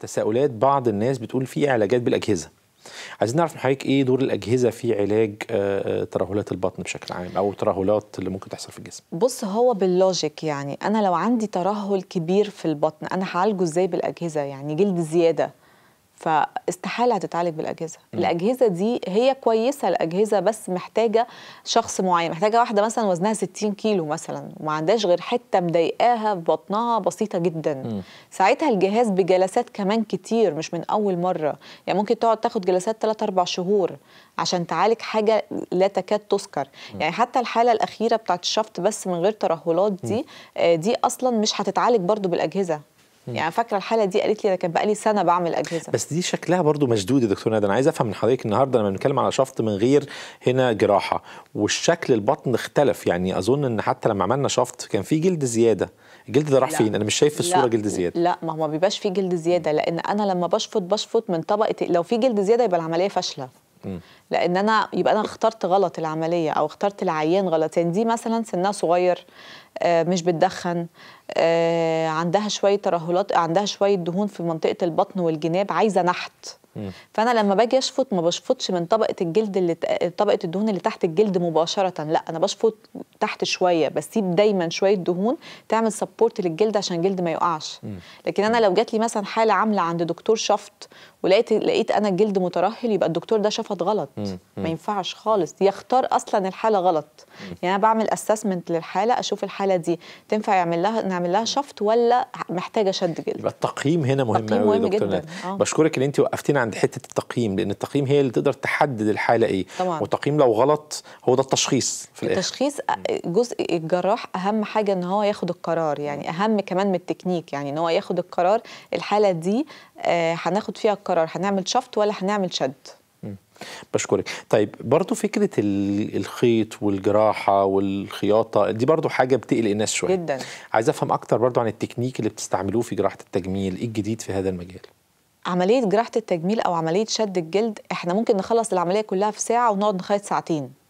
تساؤلات بعض الناس بتقول في علاجات بالاجهزه عايزين نعرف من حضرتك ايه دور الاجهزه في علاج آه، آه، ترهلات البطن بشكل عام او الترهلات اللي ممكن تحصل في الجسم بص هو باللوجيك يعني انا لو عندي ترهل كبير في البطن انا هعالجه ازاي بالاجهزه يعني جلد زياده فاستحاله هتتعالج بالاجهزه م. الاجهزه دي هي كويسه الاجهزه بس محتاجه شخص معين محتاجه واحده مثلا وزنها 60 كيلو مثلا وما عندهاش غير حته مضايقاها في بطنها بسيطه جدا م. ساعتها الجهاز بجلسات كمان كتير مش من اول مره يعني ممكن تقعد تاخد جلسات 3 4 شهور عشان تعالج حاجه لا تكاد تذكر يعني حتى الحاله الاخيره بتاعت الشفط بس من غير ترهلات دي م. آه، دي اصلا مش هتتعالج برضو بالاجهزه يعني فاكره الحاله دي قالت لي انا كان بقالي سنه بعمل اجهزه بس دي شكلها برضو مشدود يا دكتور ندى انا عايز افهم من حضرتك النهارده لما بنتكلم على شفط من غير هنا جراحه والشكل البطن اختلف يعني اظن ان حتى لما عملنا شفط كان في جلد زياده الجلد ده راح فين انا مش شايف في الصوره جلد زياده لا ما هو ما بيبقاش في جلد زياده لان انا لما بشفط بشفط من طبقه لو في جلد زياده يبقى العمليه فاشله لان انا يبقى انا اخترت غلط العمليه او اخترت العيان غلط يعني دي مثلا سنها صغير آه، مش بتدخن آه، عندها شويه ترهلات عندها شويه دهون في منطقه البطن والجناب عايزه نحت فانا لما باجي اشفط ما بشفطش من طبقه الجلد اللي طبقه الدهون اللي تحت الجلد مباشره لا انا بشفط تحت شويه بسيب دايما شويه دهون تعمل سبورت للجلد عشان الجلد ما يقعش لكن انا لو جات لي مثلا حاله عامله عند دكتور شفط ولقيت لقيت انا الجلد مترهل يبقى الدكتور ده شفط غلط ما ينفعش خالص يختار اصلا الحاله غلط يعني انا بعمل اسسمنت للحاله اشوف الحاله دي تنفع يعمل لها نعمل لها شفط ولا محتاجه شد جلد يبقى التقييم هنا مهم قوي مهم جدا. آه. بشكرك ان انت وقفتينا عند حته التقييم لان التقييم هي اللي تقدر تحدد الحاله ايه طبعا. والتقييم لو غلط هو ده التشخيص في الاخر التشخيص جزء الجراح اهم حاجه ان هو ياخد القرار يعني اهم كمان من التكنيك يعني ان هو ياخد القرار الحاله دي آه، هناخد آه فيها القرار هنعمل شفط ولا هنعمل شد بشكرك طيب برضو فكرة الخيط والجراحة والخياطة دي برضو حاجة بتقلق الناس شوية جدا عايز أفهم أكتر برضو عن التكنيك اللي بتستعملوه في جراحة التجميل إيه الجديد في هذا المجال عملية جراحة التجميل أو عملية شد الجلد إحنا ممكن نخلص العملية كلها في ساعة ونقعد نخيط ساعتين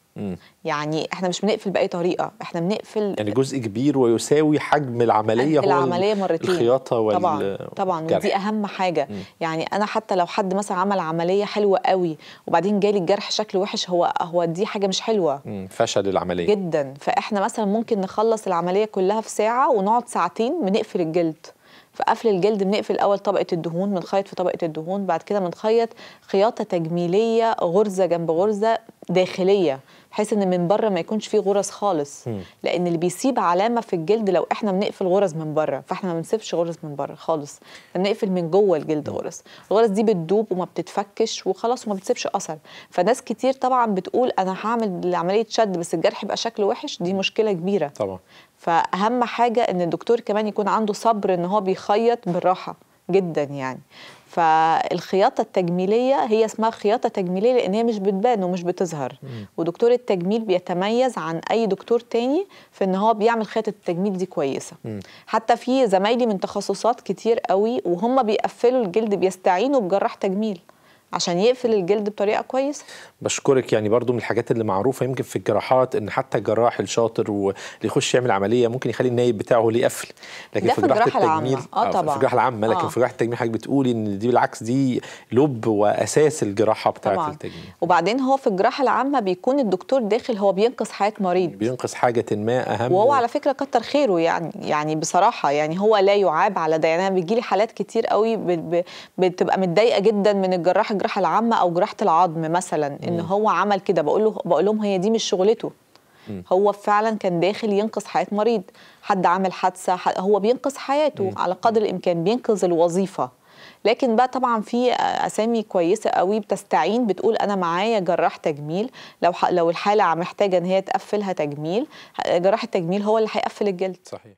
يعني احنا مش بنقفل باي طريقه احنا بنقفل يعني جزء كبير ويساوي حجم العمليه هو العمليه مرتين الخياطه وال طبعا طبعا ودي اهم حاجه مم. يعني انا حتى لو حد مثلا عمل عمليه حلوه قوي وبعدين جالي الجرح شكله وحش هو هو دي حاجه مش حلوه مم. فشل العمليه جدا فاحنا مثلا ممكن نخلص العمليه كلها في ساعه ونقعد ساعتين بنقفل الجلد فقفل الجلد بنقفل اول طبقه الدهون بنخيط في طبقه الدهون بعد كده بنخيط خياطه تجميليه غرزه جنب غرزه داخليه بحيث ان من بره ما يكونش فيه غرز خالص م. لان اللي بيسيب علامه في الجلد لو احنا بنقفل غرز من بره فاحنا ما بنسيبش غرز من بره خالص بنقفل من جوه الجلد غرز الغرز دي بتدوب وما بتتفكش وخلاص وما بتسيبش اثر فناس كتير طبعا بتقول انا هعمل عمليه شد بس الجرح يبقى شكله وحش دي مشكله كبيره طبعا فاهم حاجه ان الدكتور كمان يكون عنده صبر ان هو بيخيط بالراحه جدا يعني فالخياطة التجميلية هي اسمها خياطة تجميلية لأن هي مش بتبان ومش بتظهر ودكتور التجميل بيتميز عن أي دكتور تاني في إن هو بيعمل خياطة التجميل دي كويسة حتى في زمايلي من تخصصات كتير قوي وهم بيقفلوا الجلد بيستعينوا بجراح تجميل عشان يقفل الجلد بطريقه كويسه بشكرك يعني برضو من الحاجات اللي معروفه يمكن في الجراحات ان حتى الجراح الشاطر واللي يخش يعمل عمليه ممكن يخلي النايب بتاعه هو اللي يقفل لكن في جراحه التجميل اه, آه، طبعا في الجراحه العامه لكن آه. في جراحه التجميل حضرتك بتقولي ان دي بالعكس دي لب واساس الجراحه بتاعه التجميل وبعدين هو في الجراحه العامه بيكون الدكتور داخل هو بينقذ حياه مريض بينقذ حاجه ما اهم وهو على فكره كتر خيره يعني يعني بصراحه يعني هو لا يعاب على ده يعني انا بيجي لي حالات كتير قوي بتبقى متضايقه جدا من الجراح الجراحه العامه او جراحه العظم مثلا ان هو عمل كده بقول له بقول لهم هي دي مش شغلته هو فعلا كان داخل ينقذ حياه مريض حد عامل حادثه هو بينقذ حياته على قدر الامكان بينقذ الوظيفه لكن بقى طبعا في اسامي كويسه قوي بتستعين بتقول انا معايا جراح تجميل لو لو الحاله محتاجه ان هي تقفلها تجميل جراح التجميل هو اللي هيقفل الجلد صحيح